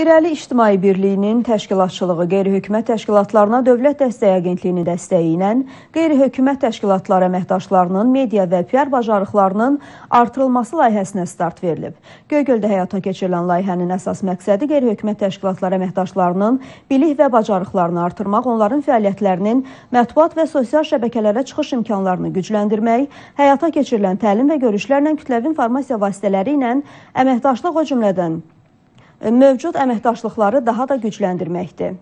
İrəli İctimai Birliyinin təşkilatçılığı qeyri-hökumət təşkilatlarına Dövlət Dəstəyi Agentliyinin dəstəyi ilə qeyri-hökumət təşkilatları əməkdaşlarının media və PR bacarıqlarının artırılması layihəsinə start verilib. Göygöldə həyata keçirilən layihənin əsas məqsədi qeyri-hökumət təşkilatları əməkdaşlarının bilik və bacarıqlarını artırmaq, onların fəaliyyətlərinin mətbuat və sosial şəbəkələrə çıxış imkanlarını gücləndirmək, həyata keçirilən təlim və görüşlərlə kütləvi informasiya vasitələri ilə əməkdaşlıq o cümlədən mövcud əməkdaşlıqları daha da gücləndirməkdir.